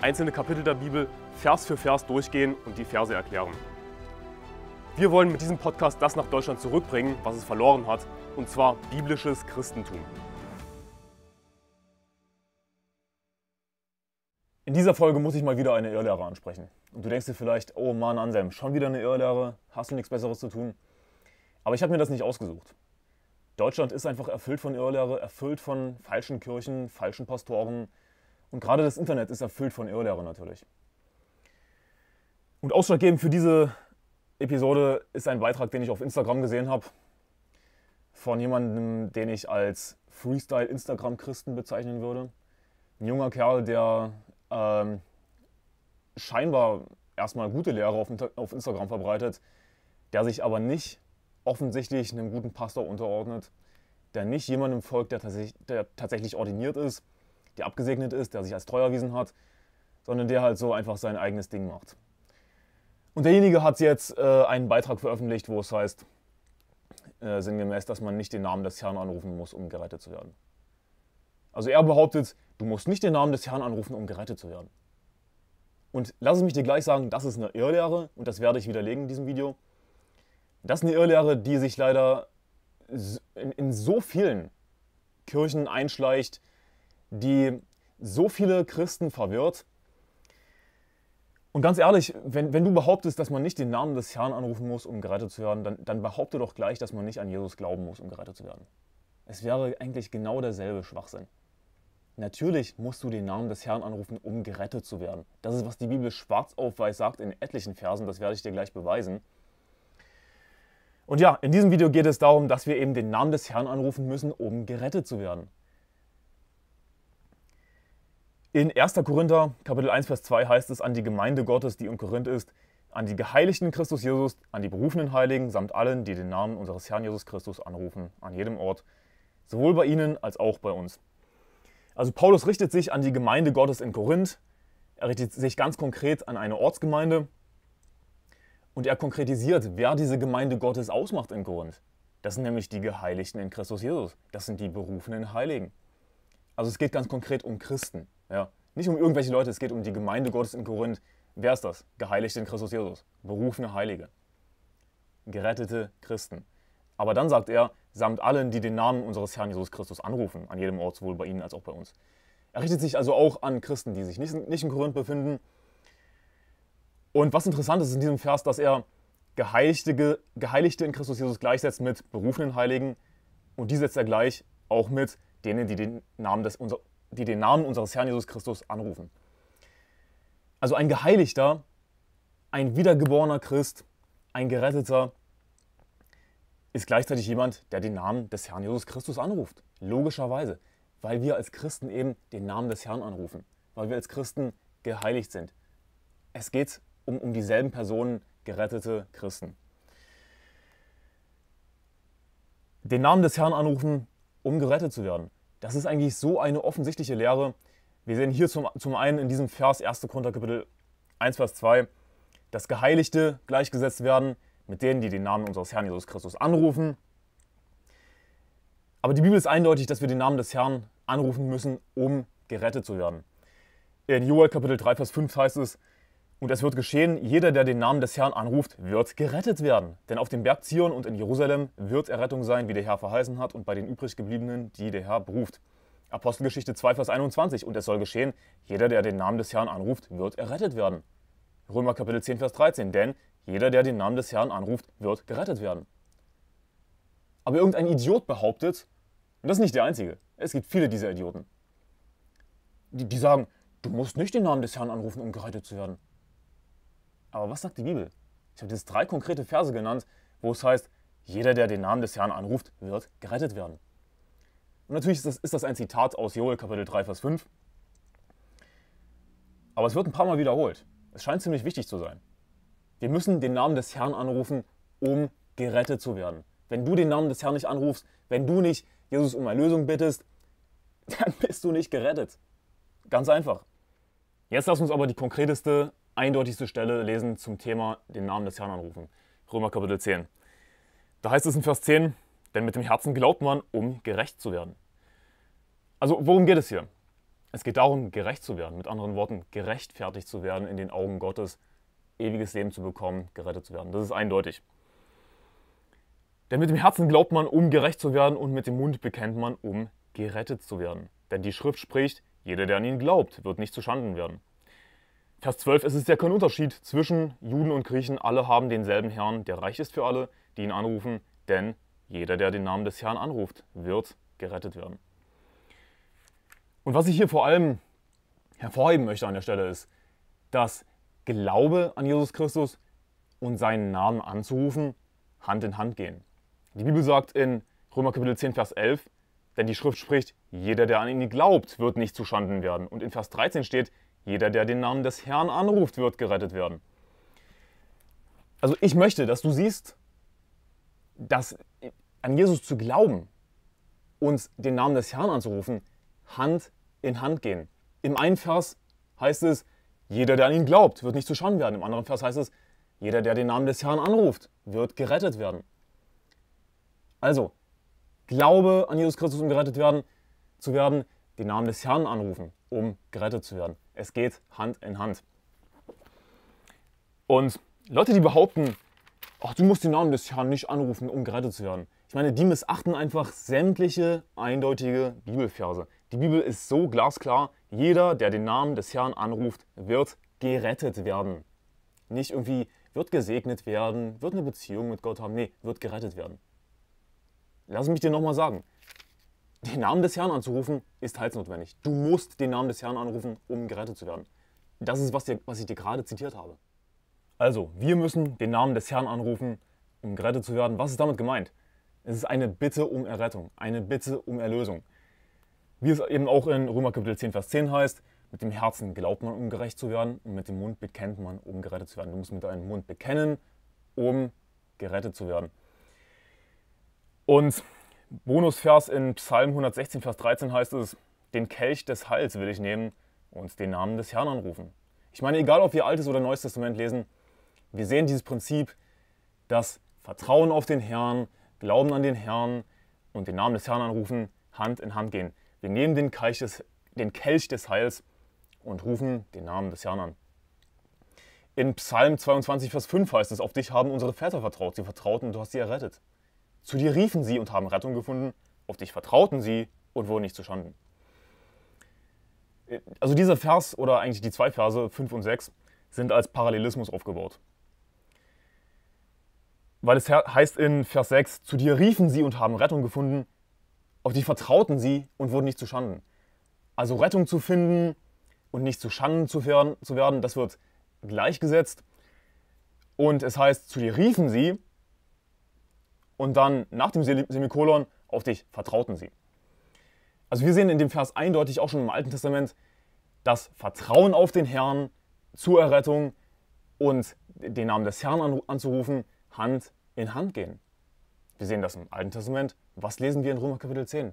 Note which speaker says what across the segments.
Speaker 1: einzelne Kapitel der Bibel Vers für Vers durchgehen und die Verse erklären. Wir wollen mit diesem Podcast das nach Deutschland zurückbringen, was es verloren hat, und zwar biblisches Christentum. In dieser Folge muss ich mal wieder eine Irrlehre ansprechen. Und du denkst dir vielleicht, oh Mann, Anselm, schon wieder eine Irrlehre, hast du nichts Besseres zu tun? Aber ich habe mir das nicht ausgesucht. Deutschland ist einfach erfüllt von Irrlehre, erfüllt von falschen Kirchen, falschen Pastoren, und gerade das Internet ist erfüllt von Irrlehren natürlich. Und ausschlaggebend für diese Episode ist ein Beitrag, den ich auf Instagram gesehen habe. Von jemandem, den ich als Freestyle-Instagram-Christen bezeichnen würde. Ein junger Kerl, der ähm, scheinbar erstmal gute Lehre auf, auf Instagram verbreitet, der sich aber nicht offensichtlich einem guten Pastor unterordnet, der nicht jemandem folgt, der, tats der tatsächlich ordiniert ist, der abgesegnet ist, der sich als treu erwiesen hat, sondern der halt so einfach sein eigenes Ding macht. Und derjenige hat jetzt äh, einen Beitrag veröffentlicht, wo es heißt, äh, sinngemäß, dass man nicht den Namen des Herrn anrufen muss, um gerettet zu werden. Also er behauptet, du musst nicht den Namen des Herrn anrufen, um gerettet zu werden. Und lass es mich dir gleich sagen, das ist eine Irrlehre und das werde ich widerlegen in diesem Video. Das ist eine Irrlehre, die sich leider in, in so vielen Kirchen einschleicht, die so viele Christen verwirrt. Und ganz ehrlich, wenn, wenn du behauptest, dass man nicht den Namen des Herrn anrufen muss, um gerettet zu werden, dann, dann behaupte doch gleich, dass man nicht an Jesus glauben muss, um gerettet zu werden. Es wäre eigentlich genau derselbe Schwachsinn. Natürlich musst du den Namen des Herrn anrufen, um gerettet zu werden. Das ist, was die Bibel schwarz auf weiß sagt in etlichen Versen, das werde ich dir gleich beweisen. Und ja, in diesem Video geht es darum, dass wir eben den Namen des Herrn anrufen müssen, um gerettet zu werden. In 1. Korinther, Kapitel 1, Vers 2 heißt es an die Gemeinde Gottes, die in Korinth ist, an die geheiligten Christus Jesus, an die berufenen Heiligen, samt allen, die den Namen unseres Herrn Jesus Christus anrufen, an jedem Ort, sowohl bei ihnen als auch bei uns. Also Paulus richtet sich an die Gemeinde Gottes in Korinth, er richtet sich ganz konkret an eine Ortsgemeinde und er konkretisiert, wer diese Gemeinde Gottes ausmacht in Korinth. Das sind nämlich die Geheiligten in Christus Jesus, das sind die berufenen Heiligen. Also es geht ganz konkret um Christen. Ja. Nicht um irgendwelche Leute, es geht um die Gemeinde Gottes in Korinth. Wer ist das? Geheiligte in Christus Jesus. Berufene Heilige. Gerettete Christen. Aber dann sagt er, samt allen, die den Namen unseres Herrn Jesus Christus anrufen, an jedem Ort, sowohl bei ihnen als auch bei uns.
Speaker 2: Er richtet sich also
Speaker 1: auch an Christen, die sich nicht, nicht in Korinth befinden. Und was interessant ist in diesem Vers, dass er Geheiligte, Geheiligte in Christus Jesus gleichsetzt mit berufenen Heiligen und die setzt er gleich auch mit denen, die den Namen des, unser, die den Namen unseres Herrn Jesus Christus anrufen. Also ein Geheiligter, ein wiedergeborener Christ, ein Geretteter ist gleichzeitig jemand, der den Namen des Herrn Jesus Christus anruft. Logischerweise, weil wir als Christen eben den Namen des Herrn anrufen, weil wir als Christen geheiligt sind. Es geht um, um dieselben Personen, gerettete Christen. Den Namen des Herrn anrufen, um gerettet zu werden. Das ist eigentlich so eine offensichtliche Lehre. Wir sehen hier zum, zum einen in diesem Vers 1. Korinther Kapitel 1, Vers 2, dass Geheiligte gleichgesetzt werden mit denen, die den Namen unseres Herrn Jesus Christus anrufen. Aber die Bibel ist eindeutig, dass wir den Namen des Herrn anrufen müssen, um gerettet zu werden. In Joel Kapitel 3, Vers 5 heißt es, und es wird geschehen, jeder, der den Namen des Herrn anruft, wird gerettet werden. Denn auf dem Berg Zion und in Jerusalem wird Errettung sein, wie der Herr verheißen hat, und bei den übrig gebliebenen, die der Herr beruft. Apostelgeschichte 2, Vers 21. Und es soll geschehen, jeder, der den Namen des Herrn anruft, wird errettet werden. Römer Kapitel 10, Vers 13. Denn jeder, der den Namen des Herrn anruft, wird gerettet werden. Aber irgendein Idiot behauptet, und das ist nicht der einzige, es gibt viele dieser Idioten, die, die sagen, du musst nicht den Namen des Herrn anrufen, um gerettet zu werden. Aber was sagt die Bibel? Ich habe jetzt drei konkrete Verse genannt, wo es heißt, jeder, der den Namen des Herrn anruft, wird gerettet werden. Und natürlich ist das, ist das ein Zitat aus Joel Kapitel 3, Vers 5. Aber es wird ein paar Mal wiederholt. Es scheint ziemlich wichtig zu sein. Wir müssen den Namen des Herrn anrufen, um gerettet zu werden. Wenn du den Namen des Herrn nicht anrufst, wenn du nicht Jesus um Erlösung bittest, dann bist du nicht gerettet. Ganz einfach. Jetzt lass uns aber die konkreteste eindeutigste Stelle lesen zum Thema den Namen des Herrn anrufen. Römer Kapitel 10. Da heißt es in Vers 10, denn mit dem Herzen glaubt man, um gerecht zu werden. Also worum geht es hier? Es geht darum, gerecht zu werden. Mit anderen Worten, gerechtfertigt zu werden in den Augen Gottes, ewiges Leben zu bekommen, gerettet zu werden. Das ist eindeutig. Denn mit dem Herzen glaubt man, um gerecht zu werden, und mit dem Mund bekennt man, um gerettet zu werden. Denn die Schrift spricht, jeder, der an ihn glaubt, wird nicht zu Schanden werden. Vers 12, es ist ja kein Unterschied zwischen Juden und Griechen, alle haben denselben Herrn, der reich ist für alle, die ihn anrufen, denn jeder, der den Namen des Herrn anruft, wird gerettet werden. Und was ich hier vor allem hervorheben möchte an der Stelle ist, dass Glaube an Jesus Christus und seinen Namen anzurufen Hand in Hand gehen. Die Bibel sagt in Römer Kapitel 10, Vers 11, denn die Schrift spricht, jeder, der an ihn glaubt, wird nicht zuschanden werden. Und in Vers 13 steht, jeder, der den Namen des Herrn anruft, wird gerettet werden. Also ich möchte, dass du siehst, dass an Jesus zu glauben, uns den Namen des Herrn anzurufen, Hand in Hand gehen. Im einen Vers heißt es, jeder, der an ihn glaubt, wird nicht zu Schaden werden. Im anderen Vers heißt es, jeder, der den Namen des Herrn anruft, wird gerettet werden. Also, Glaube an Jesus Christus, um gerettet werden, zu werden, den Namen des Herrn anrufen um gerettet zu werden. Es geht Hand in Hand. Und Leute, die behaupten, ach, du musst den Namen des Herrn nicht anrufen, um gerettet zu werden. Ich meine, die missachten einfach sämtliche eindeutige Bibelverse. Die Bibel ist so glasklar, jeder, der den Namen des Herrn anruft, wird gerettet werden. Nicht irgendwie wird gesegnet werden, wird eine Beziehung mit Gott haben, nee, wird gerettet werden. Lass mich dir nochmal sagen, den Namen des Herrn anzurufen ist teils notwendig. Du musst den Namen des Herrn anrufen, um gerettet zu werden. Das ist, was, dir, was ich dir gerade zitiert habe. Also, wir müssen den Namen des Herrn anrufen, um gerettet zu werden. Was ist damit gemeint? Es ist eine Bitte um Errettung, eine Bitte um Erlösung. Wie es eben auch in Römer Kapitel 10, Vers 10 heißt, mit dem Herzen glaubt man, um gerecht zu werden, und mit dem Mund bekennt man, um gerettet zu werden. Du musst mit deinem Mund bekennen, um gerettet zu werden. Und Bonusvers in Psalm 116, Vers 13 heißt es, den Kelch des Heils will ich nehmen und den Namen des Herrn anrufen. Ich meine, egal ob wir Altes oder Neues Testament lesen, wir sehen dieses Prinzip, dass Vertrauen auf den Herrn, Glauben an den Herrn und den Namen des Herrn anrufen Hand in Hand gehen. Wir nehmen den Kelch des, den Kelch des Heils und rufen den Namen des Herrn an. In Psalm 22, Vers 5 heißt es, auf dich haben unsere Väter vertraut, sie vertrauten und du hast sie errettet. Zu dir riefen sie und haben Rettung gefunden, auf dich vertrauten sie und wurden nicht zuschanden. Äh, also dieser Vers oder eigentlich die zwei Verse 5 und 6 sind als Parallelismus aufgebaut. Weil es heißt in Vers 6, zu dir riefen sie und haben Rettung gefunden, auf dich vertrauten sie und wurden nicht zuschanden. Also Rettung zu finden und nicht zuschanden zu zu werden das wird gleichgesetzt. Und es heißt, zu dir riefen sie und dann nach dem Semikolon auf dich vertrauten sie. Also wir sehen in dem Vers eindeutig auch schon im Alten Testament, dass Vertrauen auf den Herrn zur Errettung und den Namen des Herrn anzurufen Hand in Hand gehen. Wir sehen das im Alten Testament. Was lesen wir in Römer Kapitel 10?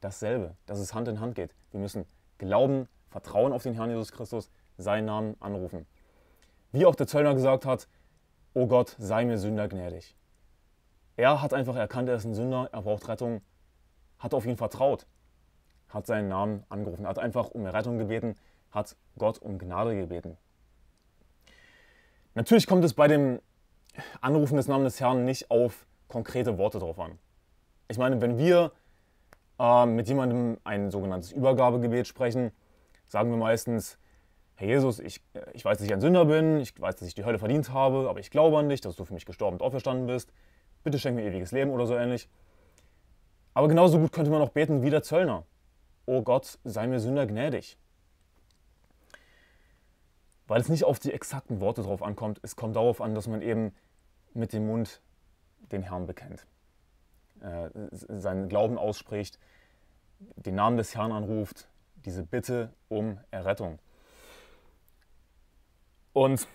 Speaker 1: Dasselbe, dass es Hand in Hand geht. Wir müssen glauben, vertrauen auf den Herrn Jesus Christus, seinen Namen anrufen. Wie auch der Zöllner gesagt hat, O Gott, sei mir Sünder gnädig. Er hat einfach erkannt, er ist ein Sünder, er braucht Rettung, hat auf ihn vertraut, hat seinen Namen angerufen, hat einfach um Rettung gebeten, hat Gott um Gnade gebeten. Natürlich kommt es bei dem Anrufen des Namens des Herrn nicht auf konkrete Worte drauf an. Ich meine, wenn wir äh, mit jemandem ein sogenanntes Übergabegebet sprechen, sagen wir meistens, Herr Jesus, ich, äh, ich weiß, dass ich ein Sünder bin, ich weiß, dass ich die Hölle verdient habe, aber ich glaube an dich, dass du für mich gestorben und auferstanden bist bitte schenk mir ewiges Leben oder so ähnlich. Aber genauso gut könnte man auch beten wie der Zöllner. O Gott, sei mir Sünder gnädig. Weil es nicht auf die exakten Worte drauf ankommt, es kommt darauf an, dass man eben mit dem Mund den Herrn bekennt, äh, seinen Glauben ausspricht, den Namen des Herrn anruft, diese Bitte um Errettung. Und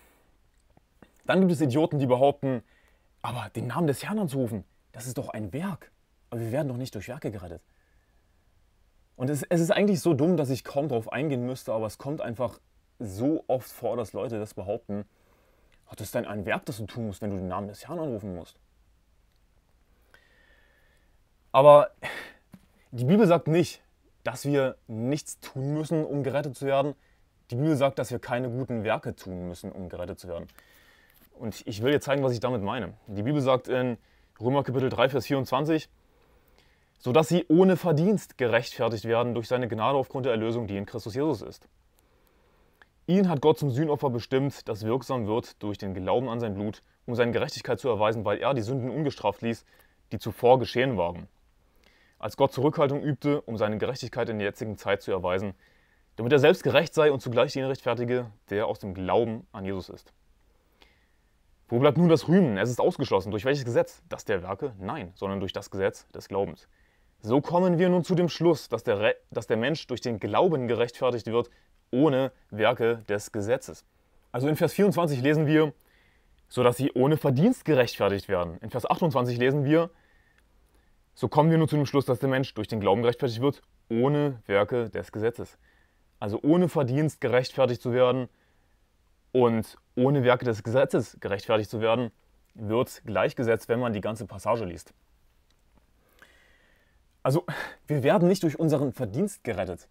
Speaker 1: dann gibt es Idioten, die behaupten, aber den Namen des Herrn anzurufen, das ist doch ein Werk. Aber wir werden doch nicht durch Werke gerettet. Und es, es ist eigentlich so dumm, dass ich kaum darauf eingehen müsste, aber es kommt einfach so oft vor, dass Leute das behaupten. Hat es denn ein Werk, das du tun musst, wenn du den Namen des Herrn anrufen musst? Aber die Bibel sagt nicht, dass wir nichts tun müssen, um gerettet zu werden. Die Bibel sagt, dass wir keine guten Werke tun müssen, um gerettet zu werden. Und ich will dir zeigen, was ich damit meine. Die Bibel sagt in Römer Kapitel 3, Vers 24, sodass sie ohne Verdienst gerechtfertigt werden durch seine Gnade aufgrund der Erlösung, die in Christus Jesus ist. Ihn hat Gott zum Sühnopfer bestimmt, das wirksam wird durch den Glauben an sein Blut, um seine Gerechtigkeit zu erweisen, weil er die Sünden ungestraft ließ, die zuvor geschehen waren. Als Gott Zurückhaltung übte, um seine Gerechtigkeit in der jetzigen Zeit zu erweisen, damit er selbst gerecht sei und zugleich den rechtfertige, der aus dem Glauben an Jesus ist. Wo bleibt nun das Rühmen? Es ist ausgeschlossen. Durch welches Gesetz? Das der Werke? Nein, sondern durch das Gesetz des Glaubens. So kommen wir nun zu dem Schluss, dass der, Re dass der Mensch durch den Glauben gerechtfertigt wird, ohne Werke des Gesetzes. Also in Vers 24 lesen wir, sodass sie ohne Verdienst gerechtfertigt werden. In Vers 28 lesen wir, so kommen wir nun zu dem Schluss, dass der Mensch durch den Glauben gerechtfertigt wird, ohne Werke des Gesetzes. Also ohne Verdienst gerechtfertigt zu werden, und ohne Werke des Gesetzes gerechtfertigt zu werden, wird gleichgesetzt, wenn man die ganze Passage liest. Also, wir werden nicht durch unseren Verdienst gerettet.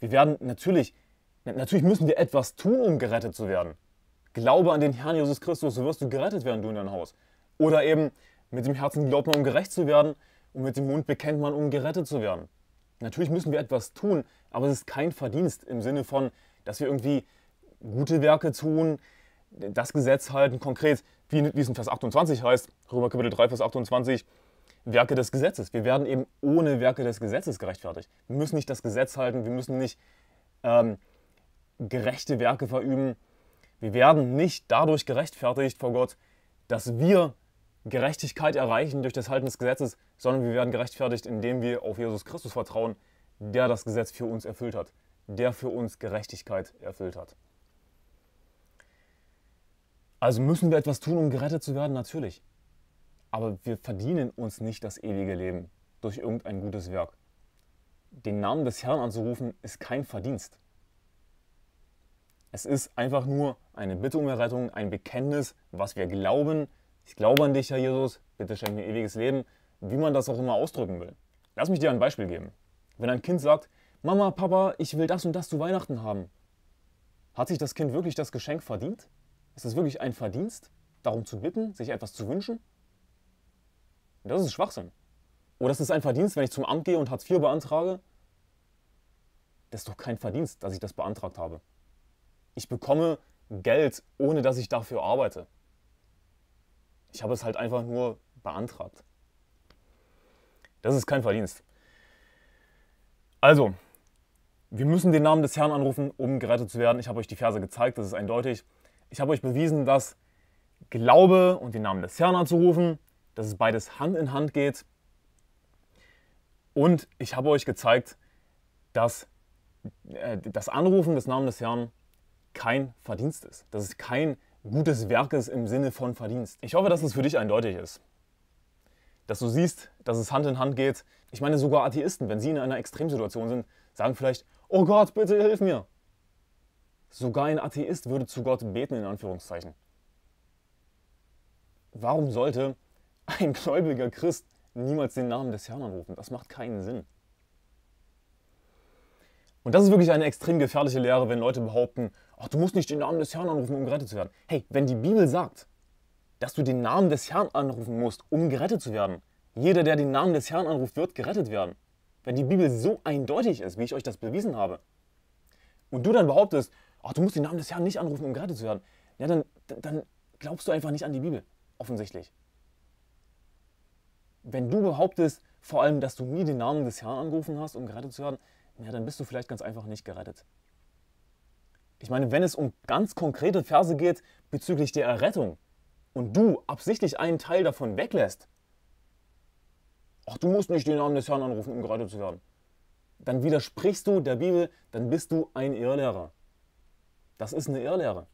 Speaker 1: Wir werden natürlich, natürlich müssen wir etwas tun, um gerettet zu werden. Glaube an den Herrn Jesus Christus, so wirst du gerettet werden, du in dein Haus. Oder eben, mit dem Herzen glaubt man, um gerecht zu werden, und mit dem Mund bekennt man, um gerettet zu werden. Natürlich müssen wir etwas tun, aber es ist kein Verdienst im Sinne von, dass wir irgendwie gute Werke tun, das Gesetz halten, konkret, wie, wie es in Vers 28 heißt, Römer Kapitel 3, Vers 28, Werke des Gesetzes. Wir werden eben ohne Werke des Gesetzes gerechtfertigt. Wir müssen nicht das Gesetz halten, wir müssen nicht ähm, gerechte Werke verüben. Wir werden nicht dadurch gerechtfertigt vor Gott, dass wir Gerechtigkeit erreichen durch das Halten des Gesetzes, sondern wir werden gerechtfertigt, indem wir auf Jesus Christus vertrauen, der das Gesetz für uns erfüllt hat, der für uns Gerechtigkeit erfüllt hat. Also müssen wir etwas tun, um gerettet zu werden? Natürlich. Aber wir verdienen uns nicht das ewige Leben durch irgendein gutes Werk. Den Namen des Herrn anzurufen ist kein Verdienst. Es ist einfach nur eine Bitte um Errettung, ein Bekenntnis, was wir glauben. Ich glaube an dich, Herr Jesus, bitte schenk mir ewiges Leben, wie man das auch immer ausdrücken will. Lass mich dir ein Beispiel geben. Wenn ein Kind sagt, Mama, Papa, ich will das und das zu Weihnachten haben, hat sich das Kind wirklich das Geschenk verdient? Ist es wirklich ein Verdienst, darum zu bitten, sich etwas zu wünschen? Das ist Schwachsinn. Oder ist es ein Verdienst, wenn ich zum Amt gehe und Hartz IV beantrage? Das ist doch kein Verdienst, dass ich das beantragt habe. Ich bekomme Geld, ohne dass ich dafür arbeite. Ich habe es halt einfach nur beantragt. Das ist kein Verdienst. Also, wir müssen den Namen des Herrn anrufen, um gerettet zu werden. Ich habe euch die Verse gezeigt, das ist eindeutig. Ich habe euch bewiesen, dass Glaube und den Namen des Herrn anzurufen, dass es beides Hand in Hand geht. Und ich habe euch gezeigt, dass äh, das Anrufen des Namens des Herrn kein Verdienst ist, dass es kein gutes Werk ist im Sinne von Verdienst. Ich hoffe, dass es für dich eindeutig ist, dass du siehst, dass es Hand in Hand geht. Ich meine, sogar Atheisten, wenn sie in einer Extremsituation sind, sagen vielleicht, oh Gott, bitte hilf mir. Sogar ein Atheist würde zu Gott beten, in Anführungszeichen. Warum sollte ein gläubiger Christ niemals den Namen des Herrn anrufen? Das macht keinen Sinn. Und das ist wirklich eine extrem gefährliche Lehre, wenn Leute behaupten, ach, du musst nicht den Namen des Herrn anrufen, um gerettet zu werden. Hey, wenn die Bibel sagt, dass du den Namen des Herrn anrufen musst, um gerettet zu werden, jeder, der den Namen des Herrn anruft, wird gerettet werden. Wenn die Bibel so eindeutig ist, wie ich euch das bewiesen habe, und du dann behauptest, oh, du musst den Namen des Herrn nicht anrufen, um gerettet zu werden, ja, dann, dann glaubst du einfach nicht an die Bibel, offensichtlich. Wenn du behauptest, vor allem, dass du nie den Namen des Herrn angerufen hast, um gerettet zu werden, ja, dann bist du vielleicht ganz einfach nicht gerettet. Ich meine, wenn es um ganz konkrete Verse geht bezüglich der Errettung und du absichtlich einen Teil davon weglässt, ach, du musst nicht den Namen des Herrn anrufen, um gerettet zu werden, dann widersprichst du der Bibel, dann bist du ein Irrlehrer. Das ist eine Irrlehre.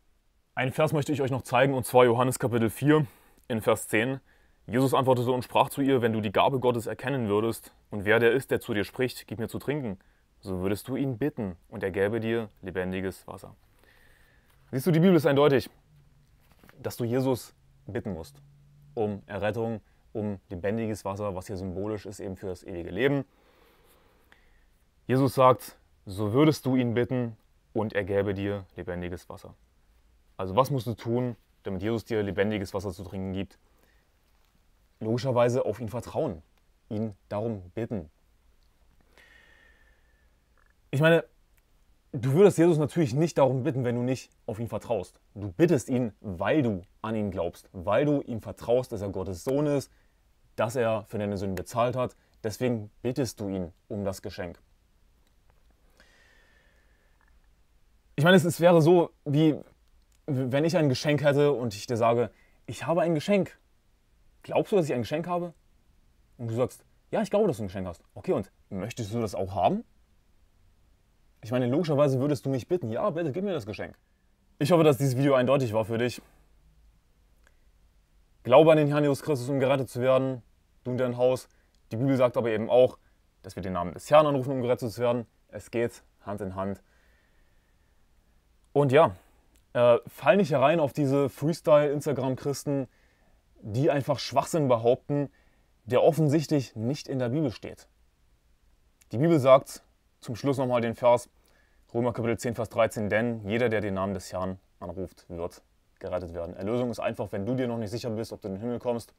Speaker 1: Einen Vers möchte ich euch noch zeigen, und zwar Johannes Kapitel 4 in Vers 10. Jesus antwortete und sprach zu ihr, wenn du die Gabe Gottes erkennen würdest, und wer der ist, der zu dir spricht, gib mir zu trinken, so würdest du ihn bitten, und er gäbe dir lebendiges Wasser. Siehst du, die Bibel ist eindeutig, dass du Jesus bitten musst um Errettung, um lebendiges Wasser, was hier symbolisch ist eben für das ewige Leben. Jesus sagt, so würdest du ihn bitten und er gäbe dir lebendiges Wasser. Also was musst du tun, damit Jesus dir lebendiges Wasser zu trinken gibt? Logischerweise auf ihn vertrauen, ihn darum bitten. Ich meine, du würdest Jesus natürlich nicht darum bitten, wenn du nicht auf ihn vertraust. Du bittest ihn, weil du an ihn glaubst, weil du ihm vertraust, dass er Gottes Sohn ist, dass er für deine Sünden bezahlt hat. Deswegen bittest du ihn um das Geschenk. Ich meine, es, es wäre so, wie wenn ich ein Geschenk hätte und ich dir sage, ich habe ein Geschenk. Glaubst du, dass ich ein Geschenk habe? Und du sagst, ja, ich glaube, dass du ein Geschenk hast. Okay, und möchtest du das auch haben? Ich meine, logischerweise würdest du mich bitten, ja, bitte gib mir das Geschenk. Ich hoffe, dass dieses Video eindeutig war für dich. Glaube an den Herrn Jesus Christus, um gerettet zu werden, du und dein Haus. Die Bibel sagt aber eben auch, dass wir den Namen des Herrn anrufen, um gerettet zu werden. Es geht Hand in Hand. Und ja, äh, fall nicht herein auf diese Freestyle-Instagram-Christen, die einfach Schwachsinn behaupten, der offensichtlich nicht in der Bibel steht. Die Bibel sagt zum Schluss nochmal den Vers Römer Kapitel 10, Vers 13, denn jeder, der den Namen des Herrn anruft, wird gerettet werden. Erlösung ist einfach, wenn du dir noch nicht sicher bist, ob du in den Himmel kommst.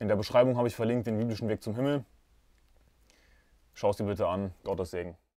Speaker 1: In der Beschreibung habe ich verlinkt den biblischen Weg zum Himmel. Schau es dir bitte an. Gottes Segen.